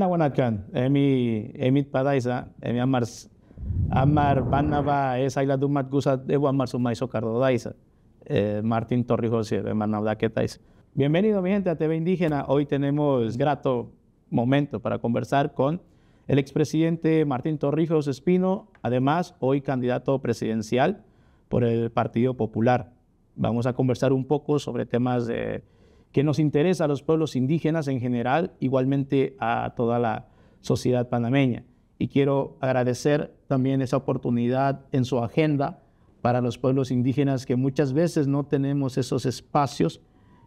Wanakan, emi, emit emi amar, Martín Torrijos, eh, Bienvenido mi gente a TV Indígena. Hoy tenemos grato momento para conversar con el expresidente Martín Torrijos Espino, además hoy candidato presidencial por el Partido Popular. Vamos a conversar un poco sobre temas de que nos interesa a los pueblos indígenas en general, igualmente a toda la sociedad panameña. Y quiero agradecer también esa oportunidad en su agenda para los pueblos indígenas que muchas veces no tenemos esos espacios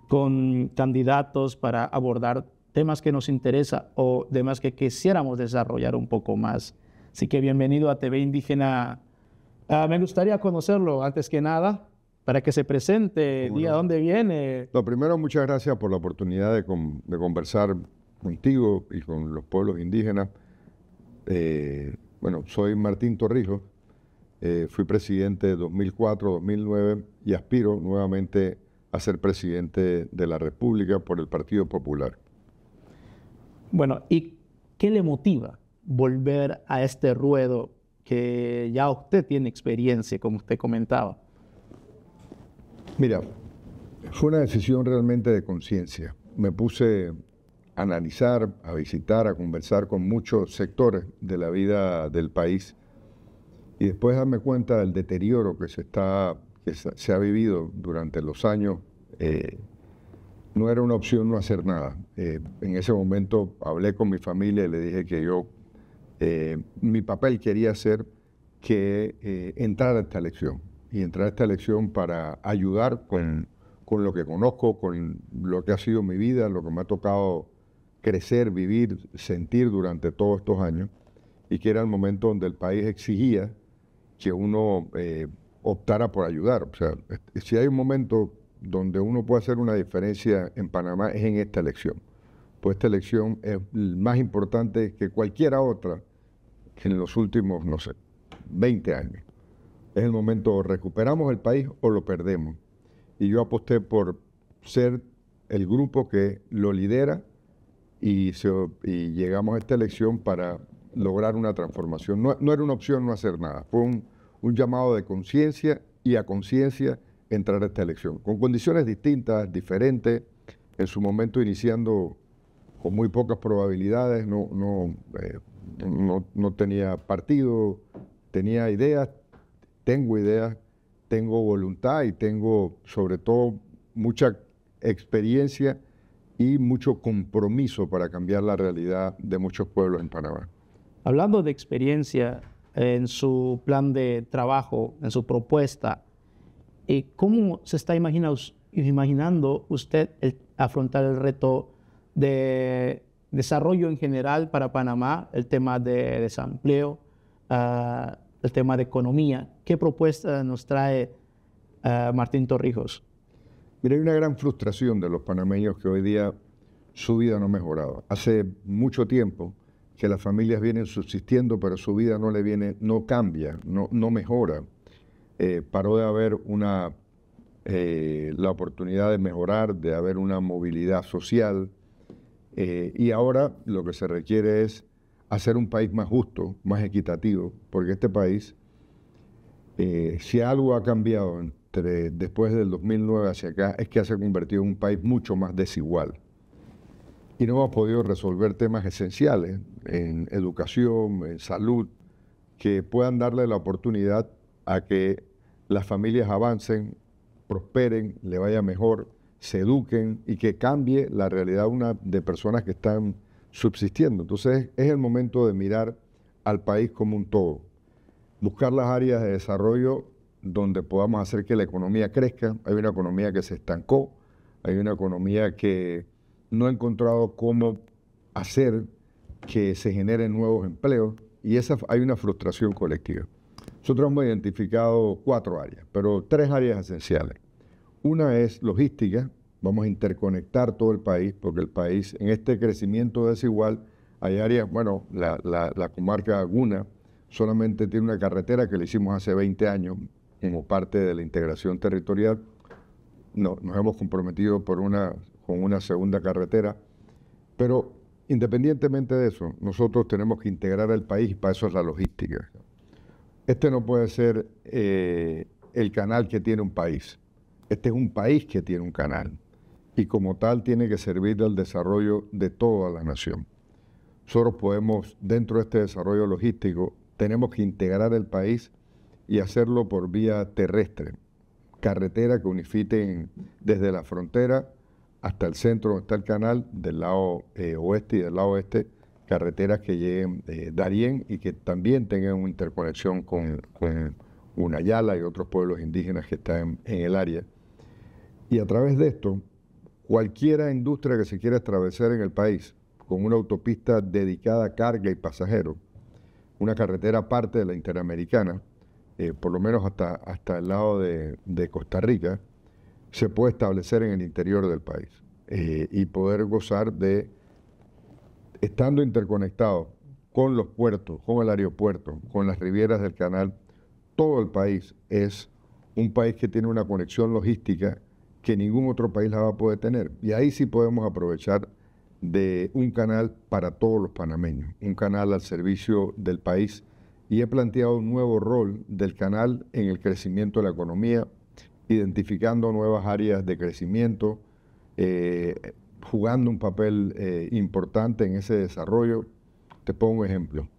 con candidatos para abordar temas que nos interesa o temas que quisiéramos desarrollar un poco más. Así que bienvenido a TV Indígena. Ah, me gustaría conocerlo antes que nada para que se presente, diga dónde viene. Lo primero, muchas gracias por la oportunidad de, conversar contigo y con los pueblos indígenas. Eh, bueno, soy Martín Torrijos, eh, fui presidente de 2004-2009 y aspiro nuevamente a ser presidente de la República por el Partido Popular. Bueno, ¿y qué le motiva volver a este ruedo que ya usted tiene experiencia, como usted comentaba? Mira, fue una decisión realmente de conciencia. Me puse a analizar, a visitar, a conversar con muchos sectores de la vida del país y después darme cuenta del deterioro que se, está, que se ha vivido durante los años. Eh, no era una opción no hacer nada. Eh, en ese momento hablé con mi familia y le dije que yo, eh, mi papel quería ser que entrara esta elección y entrar a esta elección para ayudar con, lo que conozco, con lo que ha sido mi vida, lo que me ha tocado crecer, vivir, sentir durante todos estos años, y que era el momento donde el país exigía que uno eh, optara por ayudar. O sea, si hay un momento donde uno puede hacer una diferencia en Panamá es en esta elección. Pues esta elección es más importante que cualquiera otra en los últimos, no sé, 20 años es el momento, o recuperamos el país o lo perdemos. Y yo aposté por ser el grupo que lo lidera y, llegamos a esta elección para lograr una transformación. No, era una opción no hacer nada, fue un, llamado de conciencia y a conciencia entrar a esta elección, con condiciones distintas, diferentes, en su momento iniciando con muy pocas probabilidades, no, no, eh, no tenía partido, tenía ideas, tengo ideas, tengo voluntad y tengo sobre todo mucha experiencia y mucho compromiso para cambiar la realidad de muchos pueblos en Panamá. Hablando de experiencia, en su plan de trabajo, en su propuesta, eh, ¿cómo se está imaginando usted afrontar el reto de desarrollo en general para Panamá, el tema de desempleo, ah, el tema de economía. ¿Qué propuesta nos trae eh, Martín Torrijos? Mira, hay una gran frustración de los panameños que hoy día su vida no ha mejorado. Hace mucho tiempo que las familias vienen subsistiendo, pero su vida no le viene, no cambia, no, no mejora. Eh, paró de haber una eh, la oportunidad de mejorar, de haber una movilidad social. y ahora lo que se requiere es hacer ser un país más justo, más equitativo, porque este país, eh, si algo ha cambiado entre, después del 2009 hacia acá, es que se ha convertido en un país mucho más desigual. Y no hemos podido resolver temas esenciales en educación, en salud, que puedan darle la oportunidad a que las familias avancen, prosperen, le vaya mejor, se eduquen y que cambie la realidad de personas que están subsistiendo. Entonces es el momento de mirar al país como un todo, buscar las áreas de desarrollo donde podamos hacer que la economía crezca. Hay una economía que se estancó, hay una economía que no ha encontrado cómo hacer que se generen nuevos empleos y esa, hay una frustración colectiva. Nosotros hemos identificado cuatro áreas, pero tres áreas esenciales. Una es logística, vamos a interconectar todo el país, porque el país, en este crecimiento desigual, hay áreas, bueno, la, comarca Aguna solamente tiene una carretera que le hicimos hace 20 años como parte de la integración territorial. nos hemos comprometido por una, con una segunda carretera, pero independientemente de eso, nosotros tenemos que integrar al país y para eso es la logística. Este no puede ser eh, el canal que tiene un país. Este es un país que tiene un canal y como tal tiene que servir al desarrollo de toda la nación. Nosotros podemos, dentro de este desarrollo logístico, tenemos que integrar el país y hacerlo por vía terrestre, carretera que unifiquen desde la frontera hasta el centro donde está el canal, del lado eh, oeste y del lado este, carreteras que lleguen de eh, Darien y que también tengan una interconexión con, Unayala y otros pueblos indígenas que están en el área. Y a través de esto, Cualquiera industria que se quiera atravesar en el país con una autopista dedicada a carga y pasajeros, una carretera parte de la interamericana, eh, por lo menos hasta, hasta el lado de, Costa Rica, se puede establecer en el interior del país eh, y poder gozar de, estando interconectado con los puertos, con el aeropuerto, con las rivieras del canal, todo el país es un país que tiene una conexión logística que ningún otro país la va a poder tener. Y ahí sí podemos aprovechar de un canal para todos los panameños, un canal al servicio del país. Y he planteado un nuevo rol del canal en el crecimiento de la economía, identificando nuevas áreas de crecimiento, eh, jugando un papel eh, importante en ese desarrollo. Te pongo un ejemplo.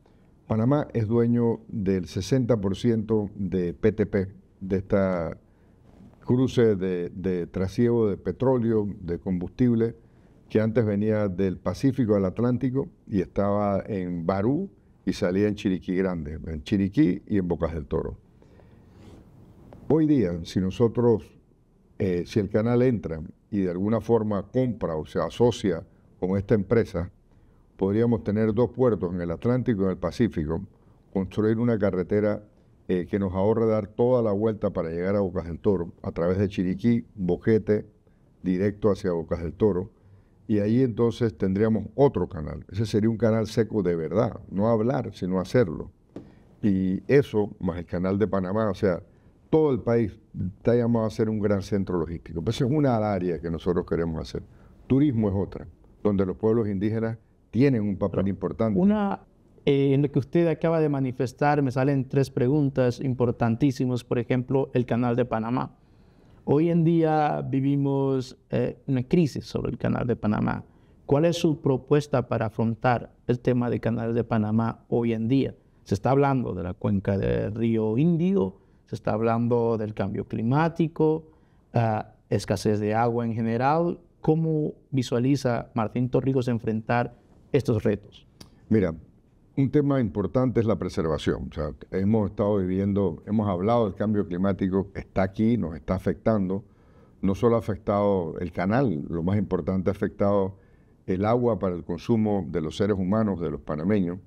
Panamá es dueño del 60% de PTP, de esta cruce de, trasiego de petróleo, de combustible, que antes venía del Pacífico al Atlántico y estaba en Barú y salía en Chiriquí Grande, en Chiriquí y en Bocas del Toro. Hoy día, si nosotros, eh, si el canal entra y de alguna forma compra o se asocia con esta empresa, podríamos tener dos puertos en el Atlántico y en el Pacífico, construir una carretera eh, que nos ahorra dar toda la vuelta para llegar a Bocas del Toro, a través de Chiriquí, Boquete, directo hacia Bocas del Toro, y ahí entonces tendríamos otro canal. Ese sería un canal seco de verdad, no hablar, sino hacerlo. Y eso, más el canal de Panamá, o sea, todo el país está llamado a ser un gran centro logístico. Pero es una área que nosotros queremos hacer. Turismo es otra, donde los pueblos indígenas tienen un papel importante. Una eh, en lo que usted acaba de manifestar, me salen tres preguntas importantísimas. Por ejemplo, el canal de Panamá. Hoy en día vivimos eh, una crisis sobre el canal de Panamá. ¿Cuál es su propuesta para afrontar el tema del canal de Panamá hoy en día? Se está hablando de la cuenca del río Índigo, se está hablando del cambio climático, ah, escasez de agua en general. ¿Cómo visualiza Martín Torrijos enfrentar estos retos? Mira, un tema importante es la preservación. sea, hemos estado viviendo, hemos hablado del cambio climático, está aquí, nos está afectando. No solo ha afectado el canal, lo más importante ha afectado el agua para el consumo de los seres humanos, de los panameños,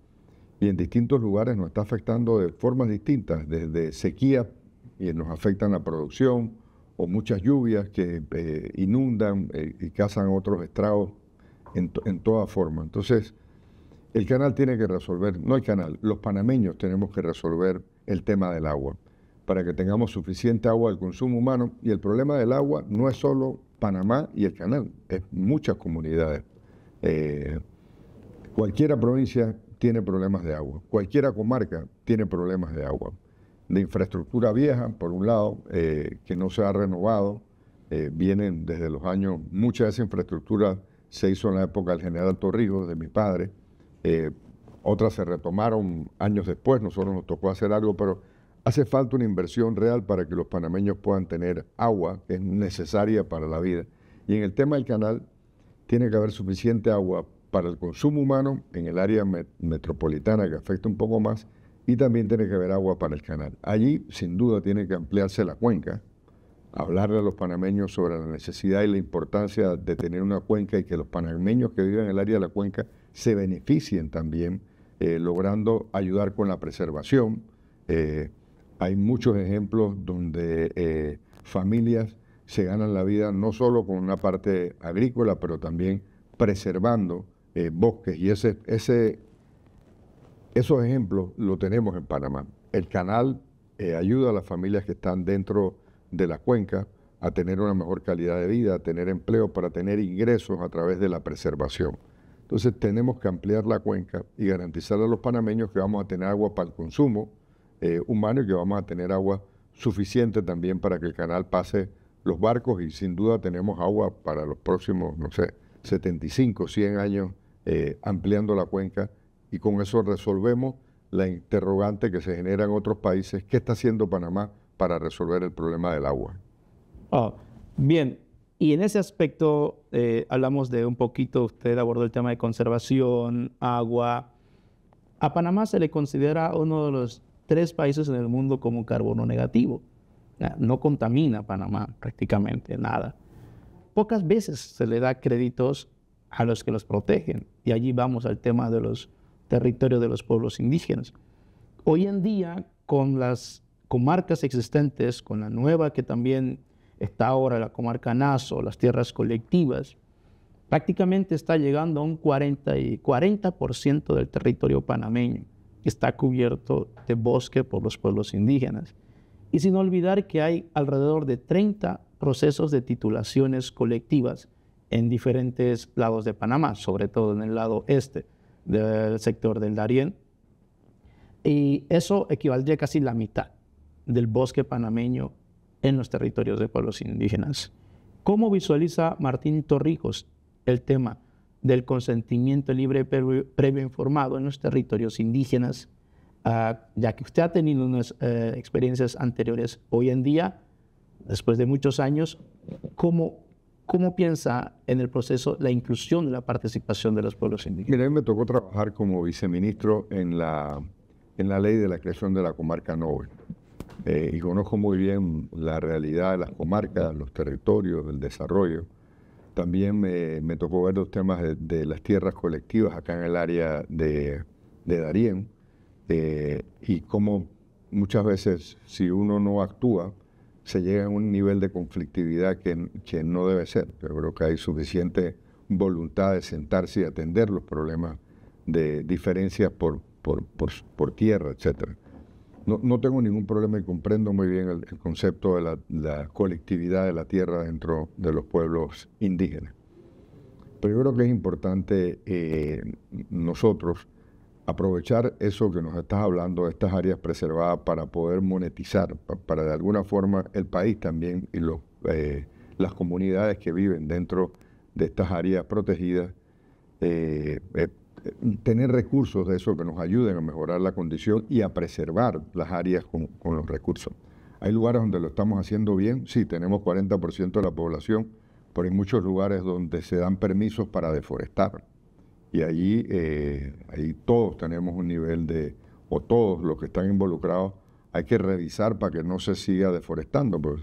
y en distintos lugares nos está afectando de formas distintas, desde sequía, y nos afectan la producción, o muchas lluvias que eh, inundan eh, y causan otros estragos en, en toda forma. Entonces, el canal tiene que resolver, no el canal, los panameños tenemos que resolver el tema del agua, para que tengamos suficiente agua al consumo humano. Y el problema del agua no es solo Panamá y el canal, es muchas comunidades. Cualquier eh, cualquiera provincia tiene problemas de agua, cualquiera comarca tiene problemas de agua. De infraestructura vieja, por un lado, eh, que no se ha renovado, eh, vienen desde los años, mucha de esa infraestructura se hizo en la época del general Torrijos, de mi padre, eh, otras se retomaron años después, nosotros nos tocó hacer algo, pero hace falta una inversión real para que los panameños puedan tener agua, que es necesaria para la vida. Y en el tema del canal, tiene que haber suficiente agua para el consumo humano en el área metropolitana que afecta un poco más, y también tiene que haber agua para el canal. Allí, sin duda, tiene que ampliarse la cuenca, hablarle a los panameños sobre la necesidad y la importancia de tener una cuenca y que los panameños que viven en el área de la cuenca se beneficien también, eh, logrando ayudar con la preservación. Eh, hay muchos ejemplos donde eh, familias se ganan la vida no solo con una parte agrícola, pero también preservando bosques. Y ese, ese, esos ejemplos lo tenemos en Panamá. El canal ayuda a las familias que están dentro de la cuenca a tener una mejor calidad de vida, a tener empleo, para tener ingresos a través de la preservación. Entonces tenemos que ampliar la cuenca y garantizar a los panameños que vamos a tener agua para el consumo eh, humano y que vamos a tener agua suficiente también para que el canal pase los barcos y sin duda tenemos agua para los próximos, no sé, 75, 100 años eh, ampliando la cuenca y con eso resolvemos la interrogante que se genera en otros países. ¿Qué está haciendo Panamá para resolver el problema del agua? Ah, bien, y en ese aspecto eh, hablamos de un poquito, usted abordó el tema de conservación, agua. A Panamá se le considera uno de los tres países en el mundo como carbono negativo. No contamina Panamá prácticamente nada. Pocas veces se le da créditos a los que los protegen. Y allí vamos al tema de los territorios de los pueblos indígenas. Hoy en día, con las comarcas existentes, con la nueva que también está ahora la comarca Nazo, las tierras colectivas, prácticamente está llegando a un 40, y 40 del territorio panameño que está cubierto de bosque por los pueblos indígenas. Y sin olvidar que hay alrededor de 30 procesos de titulaciones colectivas en diferentes lados de Panamá, sobre todo en el lado este del sector del Darién. Y eso equivale a casi la mitad del bosque panameño en los territorios de pueblos indígenas. ¿Cómo visualiza Martín Torrijos el tema del consentimiento libre previo, informado en los territorios indígenas? Ah, ya que usted ha tenido unas eh, experiencias anteriores, hoy en día, después de muchos años, ¿cómo, ¿cómo piensa en el proceso la inclusión de la participación de los pueblos indígenas? Mira, me tocó trabajar como viceministro en la, en la ley de la creación de la comarca Nobel. Eh, y conozco muy bien la realidad de las comarcas, los territorios, del desarrollo. También me, tocó ver los temas de, las tierras colectivas acá en el área de, de Darien eh, y cómo muchas veces si uno no actúa, se llega a un nivel de conflictividad que, que no debe ser. Yo creo que hay suficiente voluntad de sentarse y atender los problemas de diferencias por, por tierra, etcétera. No, tengo ningún problema y comprendo muy bien el, concepto de la, colectividad de la tierra dentro de los pueblos indígenas. Pero yo creo que es importante eh, nosotros aprovechar eso que nos estás hablando, de estas áreas preservadas, para poder monetizar, para, de alguna forma el país también y los, eh, las comunidades que viven dentro de estas áreas protegidas eh, tener recursos de eso que nos ayuden a mejorar la condición y a preservar las áreas con, los recursos. Hay lugares donde lo estamos haciendo bien, sí, tenemos 40% de la población, pero hay muchos lugares donde se dan permisos para deforestar. Y allí, eh, ahí todos tenemos un nivel de, o todos los que están involucrados, hay que revisar para que no se siga deforestando. Pues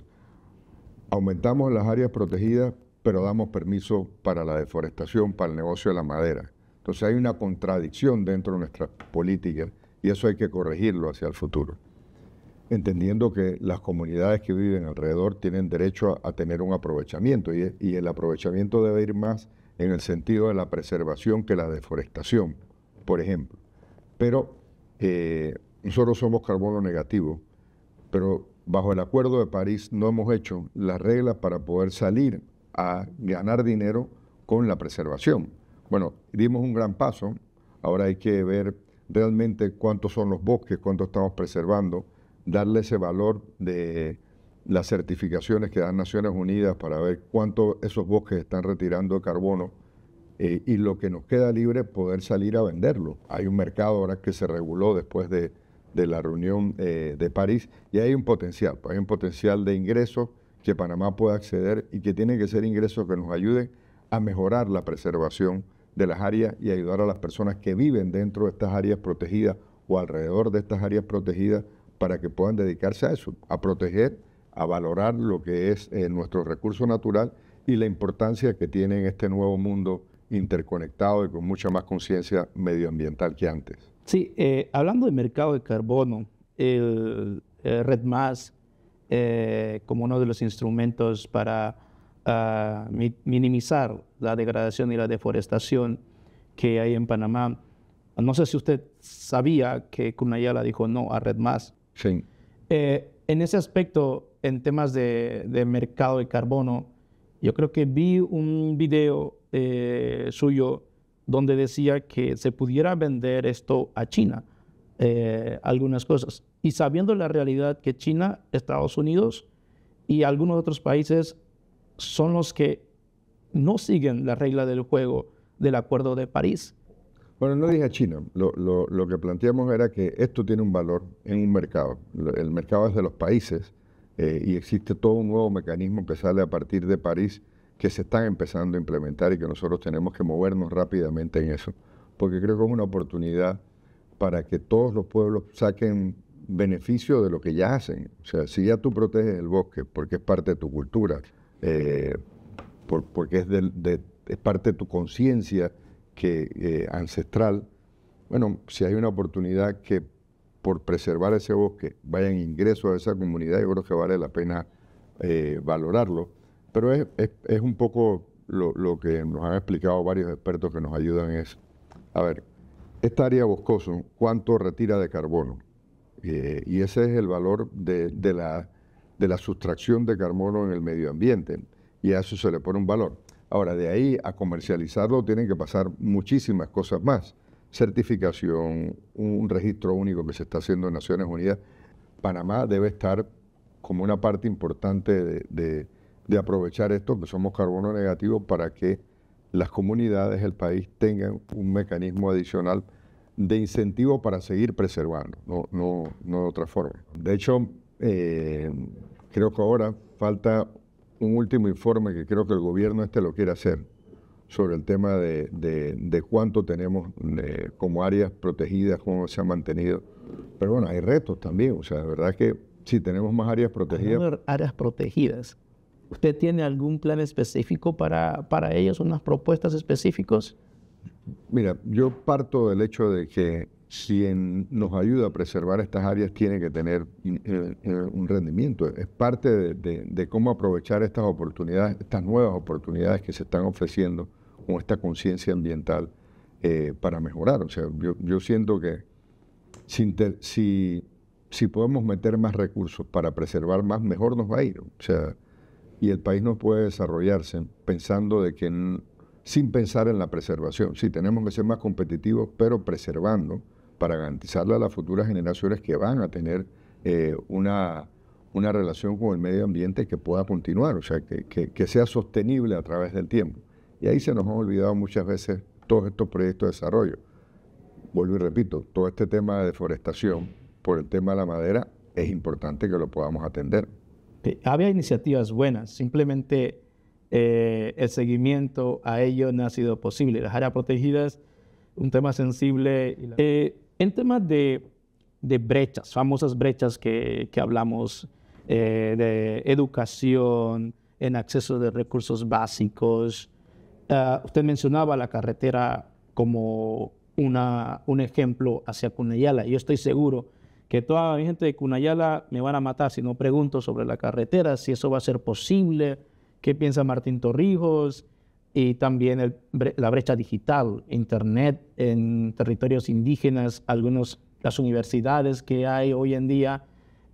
aumentamos las áreas protegidas, pero damos permiso para la deforestación, para el negocio de la madera. Entonces hay una contradicción dentro de nuestras políticas y eso hay que corregirlo hacia el futuro, entendiendo que las comunidades que viven alrededor tienen derecho a, tener un aprovechamiento y, el aprovechamiento debe ir más en el sentido de la preservación que la deforestación, por ejemplo. Pero eh, nosotros somos carbono negativo, pero bajo el Acuerdo de París no hemos hecho las reglas para poder salir a ganar dinero con la preservación. Bueno, dimos un gran paso, ahora hay que ver realmente cuántos son los bosques, cuánto estamos preservando, darle ese valor de las certificaciones que dan Naciones Unidas para ver cuánto esos bosques están retirando de carbono eh, y lo que nos queda libre poder salir a venderlo. Hay un mercado ahora que se reguló después de, la reunión eh, de París y hay un potencial, pues hay un potencial de ingresos que Panamá pueda acceder y que tienen que ser ingresos que nos ayuden a mejorar la preservación de las áreas y ayudar a las personas que viven dentro de estas áreas protegidas o alrededor de estas áreas protegidas para que puedan dedicarse a eso, a proteger, a valorar lo que es eh, nuestro recurso natural y la importancia que tiene en este nuevo mundo interconectado y con mucha más conciencia medioambiental que antes. Sí, eh, hablando de mercado de carbono, el, eh, como uno de los instrumentos para ah, minimizar la degradación y la deforestación que hay en Panamá. No sé si usted sabía que Cunayala dijo no a Red Más. Sí. Eh, en ese aspecto, en temas de, mercado de carbono, yo creo que vi un video eh, suyo donde decía que se pudiera vender esto a China, eh, algunas cosas. Y sabiendo la realidad que China, Estados Unidos y algunos otros países son los que no siguen la regla del juego del Acuerdo de París. Bueno, no dije a China. Lo, que planteamos era que esto tiene un valor en un mercado. El mercado es de los países eh, y existe todo un nuevo mecanismo que sale a partir de París que se están empezando a implementar y que nosotros tenemos que movernos rápidamente en eso, porque creo que es una oportunidad para que todos los pueblos saquen beneficio de lo que ya hacen. O sea, si ya tú proteges el bosque, porque es parte de tu cultura, eh, porque es, es, parte de tu conciencia que eh, ancestral. Bueno, si hay una oportunidad que por preservar ese bosque vayan ingresos a esa comunidad, yo creo que vale la pena eh, valorarlo. Pero es, es, un poco lo, que nos han explicado varios expertos que nos ayudan es, a ver, esta área boscosa ¿cuánto retira de carbono? Eh, y ese es el valor de, la, de la sustracción de carbono en el medio ambiente y a eso se le pone un valor. Ahora, de ahí a comercializarlo tienen que pasar muchísimas cosas más. Certificación, un registro único que se está haciendo en Naciones Unidas. Panamá debe estar como una parte importante de, aprovechar esto, que somos carbono negativo, para que las comunidades, el país, tengan un mecanismo adicional de incentivo para seguir preservando, no, de otra forma. De hecho, eh, creo que ahora falta un último informe que creo que el gobierno este lo quiere hacer sobre el tema de, de, cuánto tenemos eh, como áreas protegidas, cómo se ha mantenido. Pero bueno, hay retos también, o sea, la verdad que si tenemos más áreas protegidas. Áreas protegidas. ¿Usted tiene algún plan específico para, para unas propuestas específicas? Mira, yo parto del hecho de que si nos ayuda a preservar estas áreas, tiene que tener eh, eh, un rendimiento. Es parte de, cómo aprovechar estas oportunidades, estas nuevas oportunidades que se están ofreciendo con esta conciencia ambiental eh, para mejorar. O sea, yo, siento que si, podemos meter más recursos para preservar más, mejor nos va a ir. O sea, y el país no puede desarrollarse pensando de que sin pensar en la preservación. Sí, tenemos que ser más competitivos, pero preservando para garantizarle a las futuras generaciones que van a tener eh, una, una relación con el medio ambiente que pueda continuar, o sea, que, que, sea sostenible a través del tiempo. Y ahí se nos han olvidado muchas veces todos estos proyectos de desarrollo. Vuelvo y repito, todo este tema de deforestación por el tema de la madera es importante que lo podamos atender. había iniciativas buenas, simplemente eh, el seguimiento a ello no ha sido posible. Las áreas protegidas, un tema sensible. Eh, en temas de, brechas, famosas brechas que, hablamos, eh, de educación, en acceso de recursos básicos. Eh, usted mencionaba la carretera como una, un ejemplo hacia Cunayala. Yo estoy seguro que toda la gente de Cunayala me van a matar si no pregunto sobre la carretera, si eso va a ser posible, qué piensa Martín Torrijos, y también la brecha digital, Internet en territorios indígenas, algunas las universidades que hay hoy en día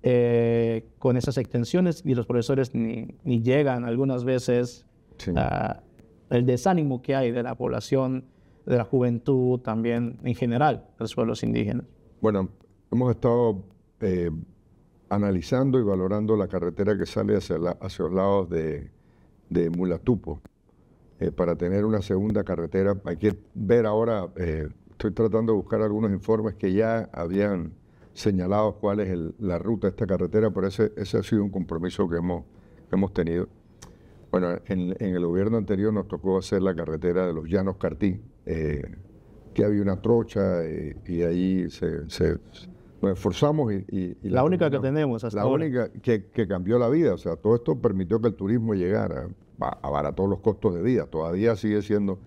eh, con esas extensiones y los profesores ni, llegan algunas veces. el desánimo que hay de la población, de la juventud también en general, de los pueblos indígenas. Bueno, hemos estado eh, analizando y valorando la carretera que sale hacia, hacia los lados de, de Mulatupo eh, para tener una segunda carretera. Hay que ver ahora, eh, estoy tratando de buscar algunos informes que ya habían señalado cuál es la ruta de esta carretera, pero ese, ese ha sido un compromiso que hemos, hemos tenido. Bueno, en, el gobierno anterior nos tocó hacer la carretera de los Llanos Cartí, eh, que había una trocha y, ahí se, nos esforzamos y... la, única que tenemos hasta La única que, que cambió la vida, o sea, todo esto permitió que el turismo llegara todos los costos de vida. Todavía sigue siendo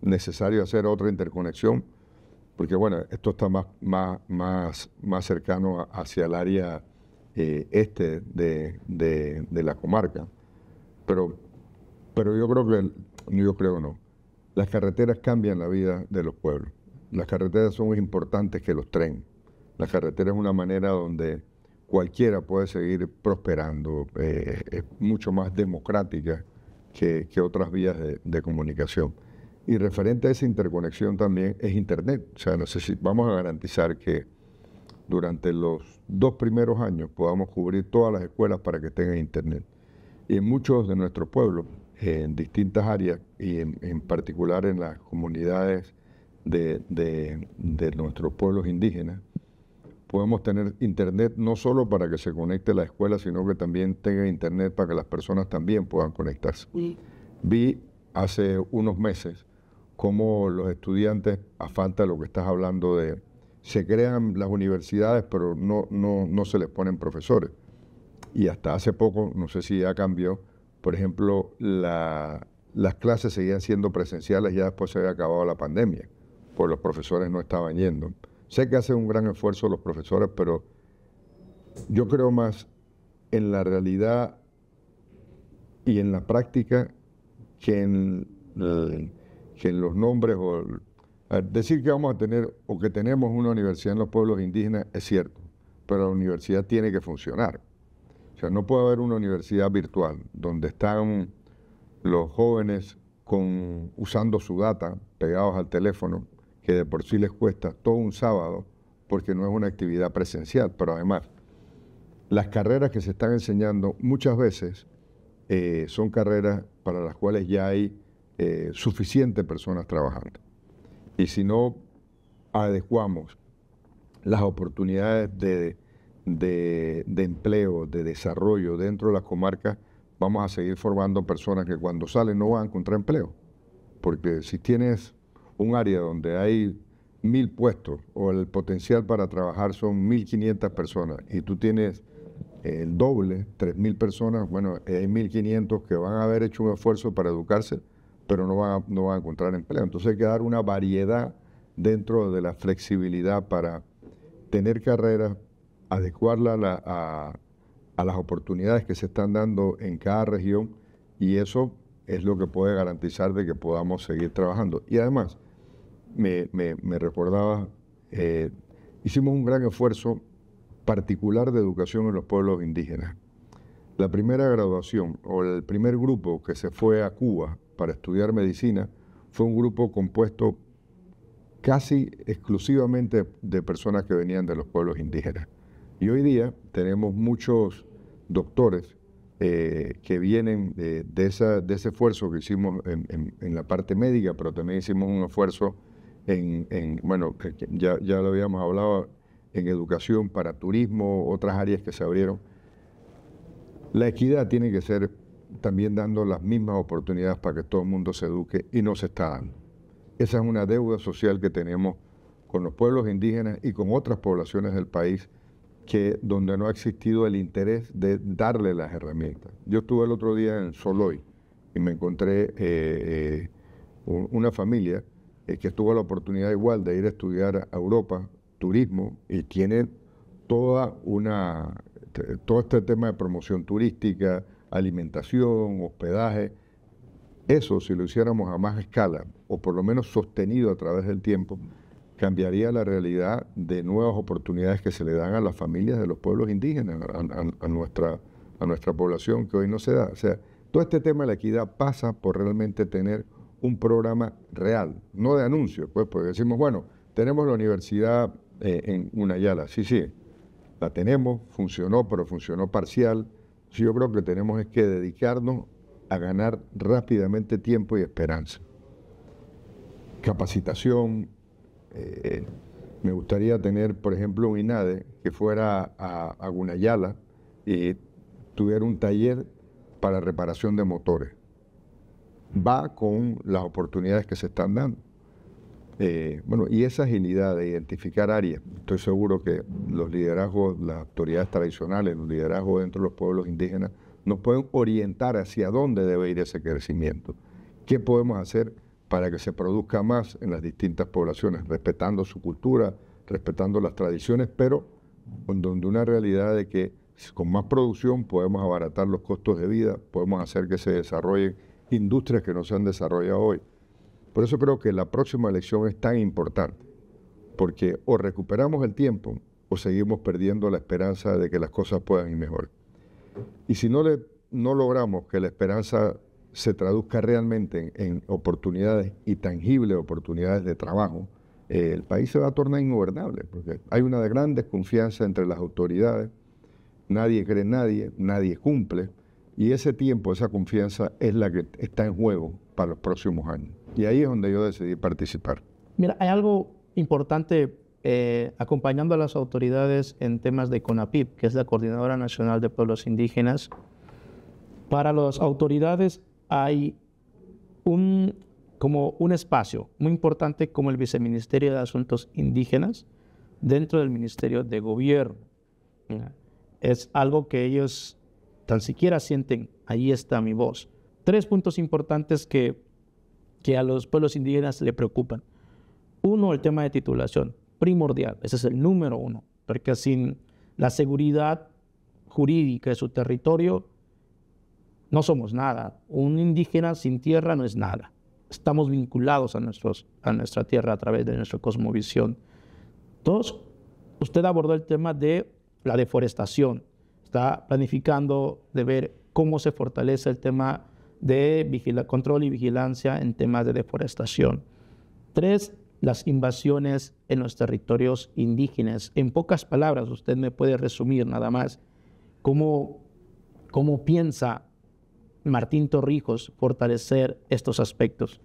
necesario hacer otra interconexión, porque bueno, esto está más, más, más, más cercano hacia el área eh, este de, la comarca. Pero, pero yo creo que, yo creo no, las carreteras cambian la vida de los pueblos. Las carreteras son más importantes que los trenes. La carretera es una manera donde cualquiera puede seguir prosperando, eh, es mucho más democrática que, otras vías de, comunicación. Y referente a esa interconexión también es Internet. O sea, no sé si vamos a garantizar que durante los dos primeros años podamos cubrir todas las escuelas para que tengan Internet. Y en muchos de nuestros pueblos, en distintas áreas y en, particular en las comunidades de nuestros pueblos indígenas, podemos tener internet no solo para que se conecte la escuela, sino que también tenga internet para que las personas también puedan conectarse. Vi hace unos meses cómo los estudiantes, a falta de lo que estás hablando de, se crean las universidades, pero no, no, se les ponen profesores. Y hasta hace poco, no sé si ya cambió, por ejemplo, las clases seguían siendo presenciales, ya después se había acabado la pandemia, pues los profesores no estaban yendo. Sé que hacen un gran esfuerzo los profesores, pero yo creo más en la realidad y en la práctica que en, los nombres o Decir que vamos a tener o que tenemos una universidad en los pueblos indígenas es cierto, pero la universidad tiene que funcionar. O sea, no puede haber una universidad virtual donde están los jóvenes con, usando su data pegados al teléfono que de por sí les cuesta todo un sábado porque no es una actividad presencial, pero además las carreras que se están enseñando muchas veces eh, son carreras para las cuales ya hay eh, suficientes personas trabajando. Y si no adecuamos las oportunidades de, de empleo, de desarrollo dentro de las comarcas, vamos a seguir formando personas que cuando salen no van a encontrar empleo. Porque si tienes un área donde hay mil puestos o el potencial para trabajar son 1.500 personas y tú tienes el doble, mil personas, bueno, hay 1.500 que van a haber hecho un esfuerzo para educarse, pero no van, a, no van a encontrar empleo. Entonces hay que dar una variedad dentro de la flexibilidad para tener carreras, adecuarla a, a las oportunidades que se están dando en cada región y eso es lo que puede garantizar de que podamos seguir trabajando. Y además, me, recordaba, eh, hicimos un gran esfuerzo particular de educación en los pueblos indígenas. La primera graduación o el primer grupo que se fue a Cuba para estudiar medicina fue un grupo compuesto casi exclusivamente de personas que venían de los pueblos indígenas. Y hoy día tenemos muchos doctores eh, que vienen de, ese esfuerzo que hicimos en, la parte médica, pero también hicimos un esfuerzo en, bueno, ya, ya lo habíamos hablado, en educación, para turismo, otras áreas que se abrieron. La equidad tiene que ser también dando las mismas oportunidades para que todo el mundo se eduque y no se está dando. Esa es una deuda social que tenemos con los pueblos indígenas y con otras poblaciones del país que donde no ha existido el interés de darle las herramientas. Yo estuve el otro día en Soloy y me encontré eh, eh, una familia es eh, que tuvo la oportunidad igual de ir a estudiar a Europa, turismo, y tiene toda una, todo este tema de promoción turística, alimentación, hospedaje. Eso, si lo hiciéramos a más escala, o por lo menos sostenido a través del tiempo, cambiaría la realidad de nuevas oportunidades que se le dan a las familias de los pueblos indígenas, a, nuestra, a nuestra población que hoy no se da. O sea, todo este tema de la equidad pasa por realmente tener un programa real, no de anuncio, pues, porque decimos, bueno, tenemos la universidad eh, en Unayala, sí, sí, la tenemos, funcionó, pero funcionó parcial. Sí, yo creo que tenemos es que dedicarnos a ganar rápidamente tiempo y esperanza. Capacitación, eh, me gustaría tener, por ejemplo, un INADE que fuera a, a Gunayala y tuviera un taller para reparación de motores va con las oportunidades que se están dando. Eh, bueno, y esa agilidad de identificar áreas, estoy seguro que los liderazgos, las autoridades tradicionales, los liderazgos dentro de los pueblos indígenas, nos pueden orientar hacia dónde debe ir ese crecimiento. ¿Qué podemos hacer para que se produzca más en las distintas poblaciones, respetando su cultura, respetando las tradiciones, pero con donde una realidad de que con más producción podemos abaratar los costos de vida, podemos hacer que se desarrollen industrias que no se han desarrollado hoy. Por eso creo que la próxima elección es tan importante, porque o recuperamos el tiempo o seguimos perdiendo la esperanza de que las cosas puedan ir mejor. Y si no, no logramos que la esperanza se traduzca realmente en, oportunidades y tangibles oportunidades de trabajo, eh, el país se va a tornar ingobernable, porque hay una gran desconfianza entre las autoridades, nadie cree en nadie, nadie cumple. Y ese tiempo, esa confianza es la que está en juego para los próximos años. Y ahí es donde yo decidí participar. Mira, hay algo importante eh, acompañando a las autoridades en temas de CONAPIP, que es la Coordinadora Nacional de Pueblos Indígenas. Para las autoridades hay un, como un espacio muy importante como el Viceministerio de Asuntos Indígenas dentro del Ministerio de Gobierno. Es algo que ellos tan siquiera sienten, ahí está mi voz. Tres puntos importantes que, que a los pueblos indígenas le preocupan. Uno, el tema de titulación, primordial, ese es el número uno, porque sin la seguridad jurídica de su territorio, no somos nada. Un indígena sin tierra no es nada. Estamos vinculados a, nuestros, a nuestra tierra a través de nuestra cosmovisión. Dos, usted abordó el tema de la deforestación está planificando de ver cómo se fortalece el tema de control y vigilancia en temas de deforestación. Tres, las invasiones en los territorios indígenas. En pocas palabras, usted me puede resumir nada más cómo, cómo piensa Martín Torrijos fortalecer estos aspectos.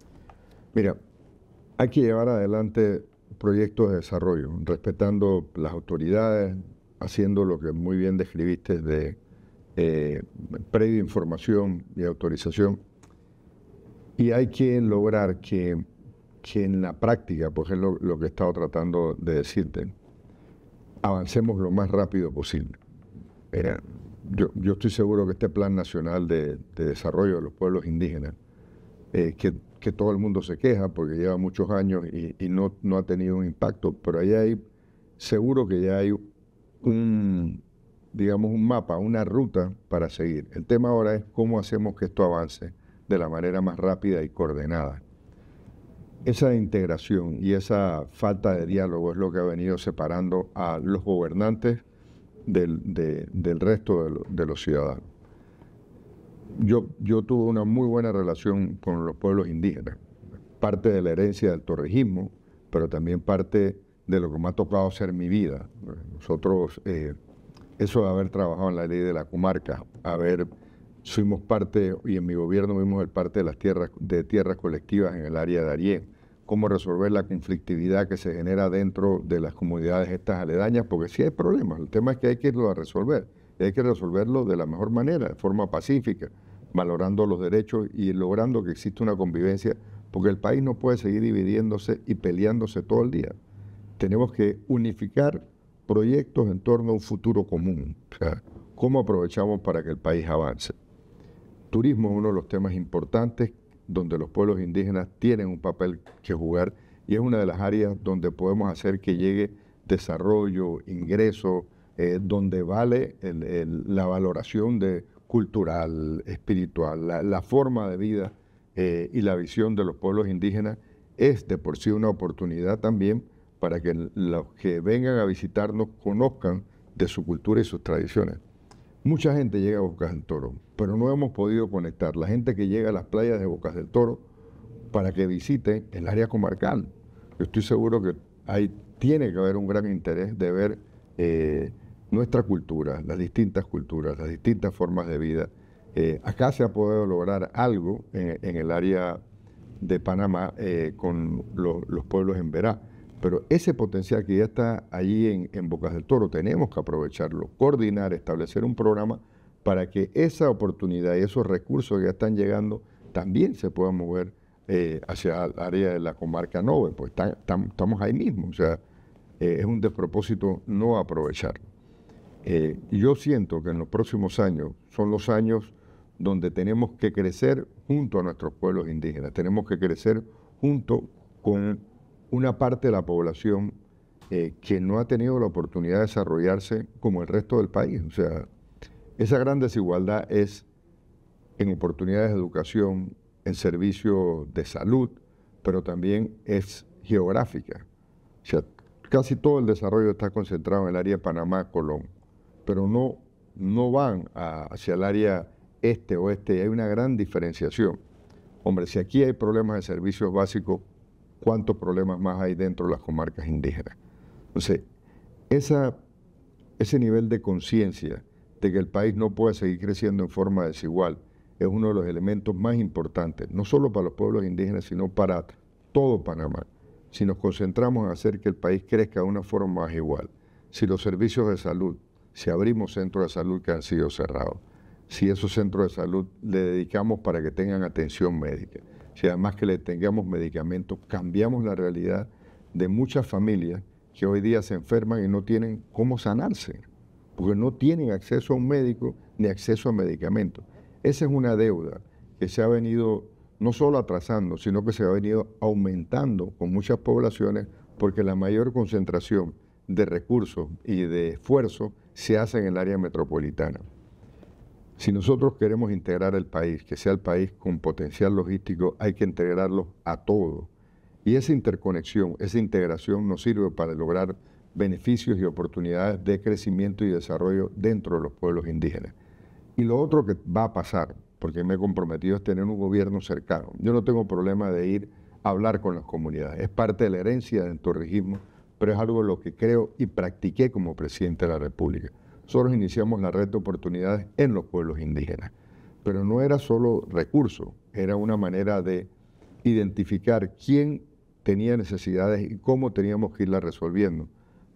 Mira, hay que llevar adelante proyectos de desarrollo, respetando las autoridades, haciendo lo que muy bien describiste de eh, previa información y autorización. Y hay que lograr que, en la práctica, porque es lo, que he estado tratando de decirte, avancemos lo más rápido posible. yo, estoy seguro que este Plan Nacional de, Desarrollo de los Pueblos Indígenas, eh, que, todo el mundo se queja porque lleva muchos años y, no, no, ha tenido un impacto, pero ahí hay, seguro que ya hay un, digamos, un mapa, una ruta para seguir. El tema ahora es cómo hacemos que esto avance de la manera más rápida y coordinada Esa integración y esa falta de diálogo es lo que ha venido separando a los gobernantes del, del resto de, los ciudadanos. Yo, yo tuve una muy buena relación con los pueblos indígenas, parte de la herencia del torrejismo, pero también parte de lo que me ha tocado hacer mi vida. Nosotros, eh, eso de haber trabajado en la ley de la comarca, haber, fuimos parte, y en mi gobierno fuimos el parte de las tierras, de tierras colectivas en el área de Arién, cómo resolver la conflictividad que se genera dentro de las comunidades estas aledañas, porque sí hay problemas, el tema es que hay que irlo a resolver, y hay que resolverlo de la mejor manera, de forma pacífica, valorando los derechos y logrando que exista una convivencia, porque el país no puede seguir dividiéndose y peleándose todo el día tenemos que unificar proyectos en torno a un futuro común. ¿Cómo aprovechamos para que el país avance? Turismo es uno de los temas importantes donde los pueblos indígenas tienen un papel que jugar y es una de las áreas donde podemos hacer que llegue desarrollo, ingreso, eh, donde vale la valoración cultural, espiritual, la, forma de vida eh, y la visión de los pueblos indígenas es de por sí una oportunidad también para que los que vengan a visitarnos conozcan de su cultura y sus tradiciones. Mucha gente llega a Bocas del Toro, pero no hemos podido conectar la gente que llega a las playas de Bocas del Toro para que visite el área comarcal. Yo estoy seguro que ahí tiene que haber un gran interés de ver eh, nuestra cultura, las distintas culturas, las distintas formas de vida. Eh, acá se ha podido lograr algo en, el área de Panamá eh, con los pueblos en Verá pero ese potencial que ya está allí en, Bocas del Toro, tenemos que aprovecharlo, coordinar, establecer un programa para que esa oportunidad y esos recursos que ya están llegando también se puedan mover eh, hacia el área de la comarca Nove, pues estamos ahí mismo, o sea, eh, es un despropósito no aprovecharlo. Eh, yo siento que en los próximos años son los años donde tenemos que crecer junto a nuestros pueblos indígenas, tenemos que crecer junto con una parte de la población eh, que no ha tenido la oportunidad de desarrollarse como el resto del país. O sea, esa gran desigualdad es en oportunidades de educación, en servicios de salud, pero también es geográfica. O sea, casi todo el desarrollo está concentrado en el área Panamá, Colón, pero no, no van hacia el área este, oeste, hay una gran diferenciación. Hombre, si aquí hay problemas de servicios básicos, cuántos problemas más hay dentro de las comarcas indígenas. Entonces, ese nivel de conciencia de que el país no puede seguir creciendo en forma desigual es uno de los elementos más importantes, no solo para los pueblos indígenas, sino para todo Panamá. Si nos concentramos en hacer que el país crezca de una forma más igual, si los servicios de salud, si abrimos centros de salud que han sido cerrados, si esos centros de salud le dedicamos para que tengan atención médica, si además que le tengamos medicamentos, cambiamos la realidad de muchas familias que hoy día se enferman y no tienen cómo sanarse, porque no tienen acceso a un médico ni acceso a medicamentos. Esa es una deuda que se ha venido no solo atrasando, sino que se ha venido aumentando con muchas poblaciones porque la mayor concentración de recursos y de esfuerzo se hace en el área metropolitana. Si nosotros queremos integrar el país, que sea el país con potencial logístico, hay que integrarlo a todo. Y esa interconexión, esa integración nos sirve para lograr beneficios y oportunidades de crecimiento y desarrollo dentro de los pueblos indígenas. Y lo otro que va a pasar, porque me he comprometido, es tener un gobierno cercano. Yo no tengo problema de ir a hablar con las comunidades. Es parte de la herencia del regismo, pero es algo lo que creo y practiqué como presidente de la República. Nosotros iniciamos la red de oportunidades en los pueblos indígenas, pero no era solo recurso, era una manera de identificar quién tenía necesidades y cómo teníamos que irlas resolviendo.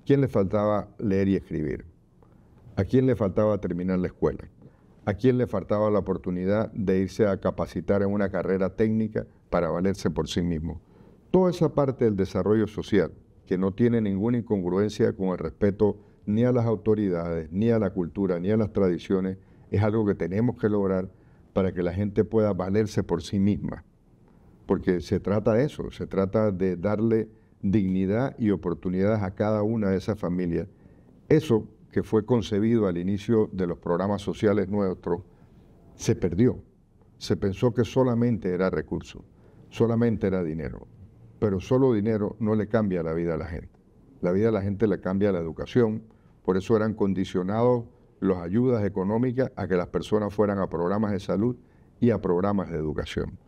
¿Quién le faltaba leer y escribir? ¿A quién le faltaba terminar la escuela? ¿A quién le faltaba la oportunidad de irse a capacitar en una carrera técnica para valerse por sí mismo? Toda esa parte del desarrollo social, que no tiene ninguna incongruencia con el respeto ni a las autoridades, ni a la cultura, ni a las tradiciones, es algo que tenemos que lograr para que la gente pueda valerse por sí misma. Porque se trata de eso, se trata de darle dignidad y oportunidades a cada una de esas familias. Eso que fue concebido al inicio de los programas sociales nuestros, se perdió. Se pensó que solamente era recurso, solamente era dinero. Pero solo dinero no le cambia la vida a la gente. La vida a la gente le cambia la educación, por eso eran condicionados las ayudas económicas a que las personas fueran a programas de salud y a programas de educación,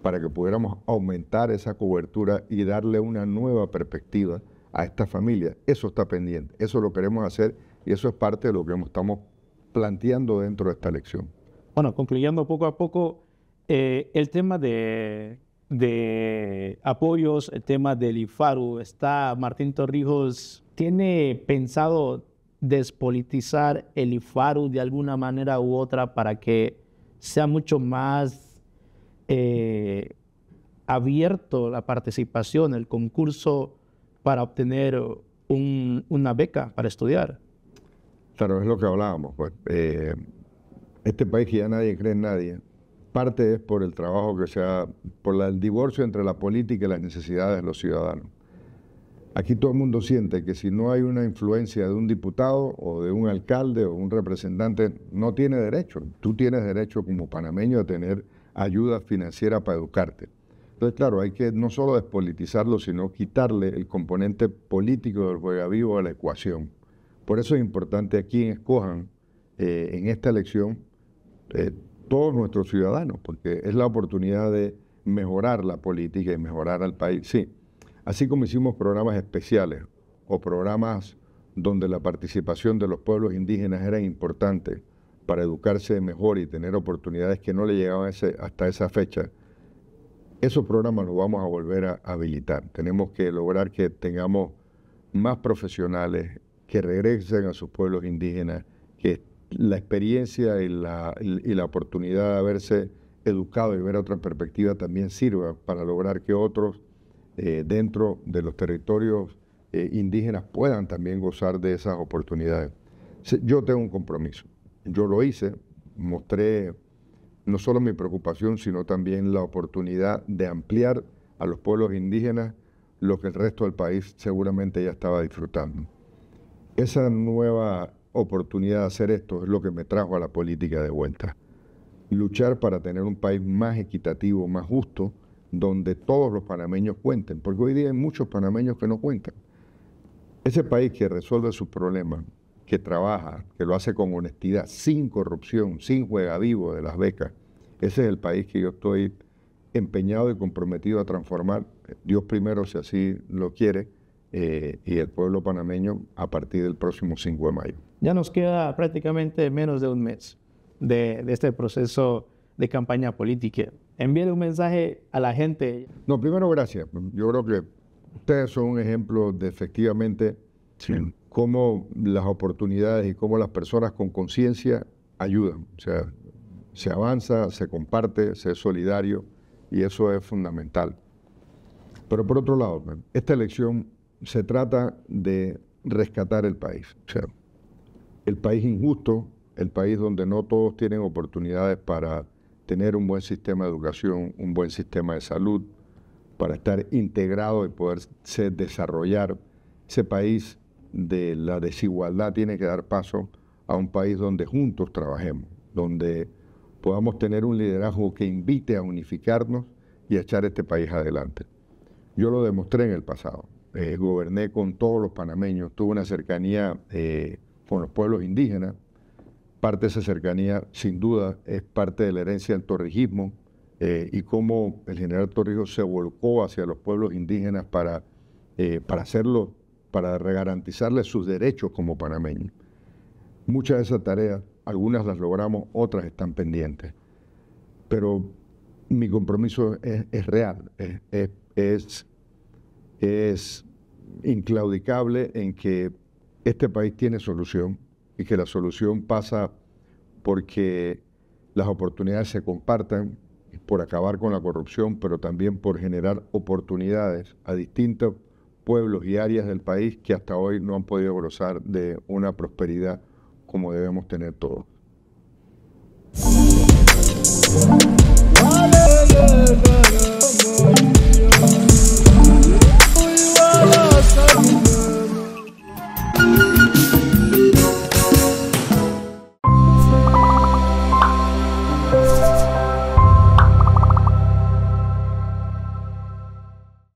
para que pudiéramos aumentar esa cobertura y darle una nueva perspectiva a esta familia. Eso está pendiente, eso lo queremos hacer y eso es parte de lo que estamos planteando dentro de esta elección. Bueno, concluyendo poco a poco, eh, el tema de, de, apoyos, el tema del IFARU, está Martín Torrijos, ¿tiene pensado despolitizar el IFARU de alguna manera u otra para que sea mucho más eh, abierto la participación, el concurso para obtener una beca para estudiar. Claro, es lo que hablábamos. Pues. Eh, este país que ya nadie cree en nadie, parte es por el trabajo que se ha, por el divorcio entre la política y las necesidades de los ciudadanos. Aquí todo el mundo siente que si no hay una influencia de un diputado o de un alcalde o un representante, no tiene derecho. Tú tienes derecho como panameño a tener ayuda financiera para educarte. Entonces, claro, hay que no solo despolitizarlo, sino quitarle el componente político del vivo a la ecuación. Por eso es importante aquí escojan eh, en esta elección eh, todos nuestros ciudadanos, porque es la oportunidad de mejorar la política y mejorar al país. Sí, Así como hicimos programas especiales o programas donde la participación de los pueblos indígenas era importante para educarse mejor y tener oportunidades que no le llegaban hasta esa fecha, esos programas los vamos a volver a habilitar. Tenemos que lograr que tengamos más profesionales que regresen a sus pueblos indígenas, que la experiencia y la, y la oportunidad de haberse educado y ver otra perspectiva también sirva para lograr que otros eh, dentro de los territorios eh, indígenas puedan también gozar de esas oportunidades. Yo tengo un compromiso. Yo lo hice, mostré no solo mi preocupación, sino también la oportunidad de ampliar a los pueblos indígenas lo que el resto del país seguramente ya estaba disfrutando. Esa nueva oportunidad de hacer esto es lo que me trajo a la política de vuelta. Luchar para tener un país más equitativo, más justo, donde todos los panameños cuenten, porque hoy día hay muchos panameños que no cuentan. Ese país que resuelve sus problemas, que trabaja, que lo hace con honestidad, sin corrupción, sin juega de las becas, ese es el país que yo estoy empeñado y comprometido a transformar, Dios primero si así lo quiere, eh, y el pueblo panameño a partir del próximo 5 de mayo. Ya nos queda prácticamente menos de un mes de este proceso de campaña política. envíe un mensaje a la gente. No, primero gracias. Yo creo que ustedes son un ejemplo de efectivamente cómo las oportunidades y cómo las personas con conciencia ayudan. O sea, se avanza, se comparte, se es solidario y eso es fundamental. Pero por otro lado, esta elección se trata de rescatar el país. O el país injusto, el país donde no todos tienen oportunidades para tener un buen sistema de educación, un buen sistema de salud, para estar integrado y poder desarrollar. Ese país de la desigualdad tiene que dar paso a un país donde juntos trabajemos, donde podamos tener un liderazgo que invite a unificarnos y a echar este país adelante. Yo lo demostré en el pasado. Eh, goberné con todos los panameños, tuve una cercanía eh, con los pueblos indígenas, parte de esa cercanía, sin duda, es parte de la herencia del torrijismo eh, y cómo el general Torrijos se volcó hacia los pueblos indígenas para, eh, para hacerlo, para garantizarles sus derechos como panameños. Muchas de esas tareas, algunas las logramos, otras están pendientes. Pero mi compromiso es, real, es, es, es inclaudicable en que este país tiene solución y que la solución pasa porque las oportunidades se compartan, por acabar con la corrupción, pero también por generar oportunidades a distintos pueblos y áreas del país que hasta hoy no han podido gozar de una prosperidad como debemos tener todos.